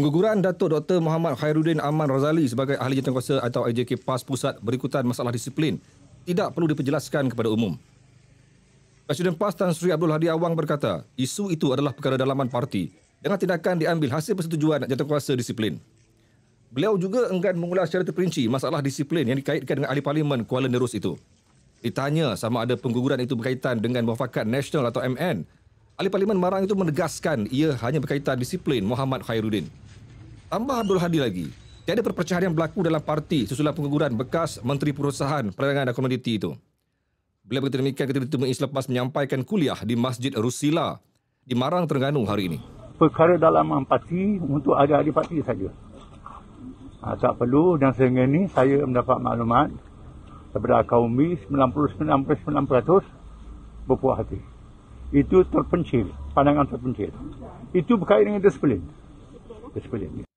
Pengguguran Datuk Dr. Muhammad Khairuddin Aman Razali sebagai ahli jawatankuasa atau IJK PAS Pusat berikutan masalah disiplin tidak perlu diperjelaskan kepada umum. Presiden PAS Tan Sri Abdul Hadi Awang berkata, isu itu adalah perkara dalaman parti dengan tindakan diambil hasil persetujuan jawatankuasa disiplin. Beliau juga enggan mengulas secara terperinci masalah disiplin yang dikaitkan dengan ahli parlimen Kuala Nerus itu. Ditanya sama ada pengguguran itu berkaitan dengan Muafakat Nasional atau MN, Ahli Parlimen Marang itu menegaskan ia hanya berkaitan disiplin Muhammad Khairuddin. Tambah Abdul Hadi lagi. Tiada perpecahan yang berlaku dalam parti susulan pengguguran bekas Menteri Perusahaan, Perdagangan dan Komoditi itu. Beliau berkata demikian ketika ditemui selepas menyampaikan kuliah di Masjid Rusila di Marang, Terengganu hari ini. Perkara dalam parti untuk adik-adik parti saja. Ha, tak perlu dan sehingga ini saya mendapat maklumat daripada kaum B 99% berpuas hati. Itu terpencil, pandangan terpencil. Itu berkait dengan disiplin. Disiplin. Ya.